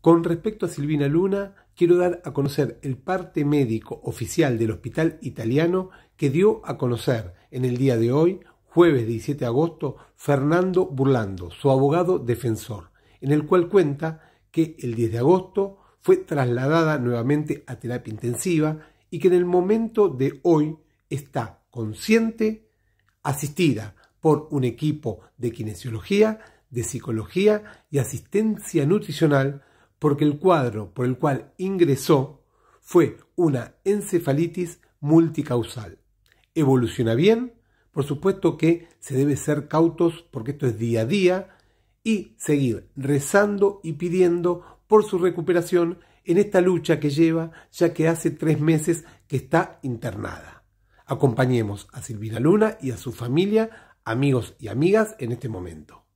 Con respecto a Silvina Luna, quiero dar a conocer el parte médico oficial del Hospital Italiano que dio a conocer en el día de hoy, jueves 17 de agosto, Fernando Burlando, su abogado defensor, en el cual cuenta que el 10 de agosto fue trasladada nuevamente a terapia intensiva y que en el momento de hoy está consciente, asistida por un equipo de kinesiología, de psicología y asistencia nutricional porque el cuadro por el cual ingresó fue una encefalitis multicausal. Evoluciona bien, por supuesto que se debe ser cautos porque esto es día a día y seguir rezando y pidiendo por su recuperación en esta lucha que lleva ya que hace tres meses que está internada. Acompañemos a Silvina Luna y a su familia, amigos y amigas en este momento.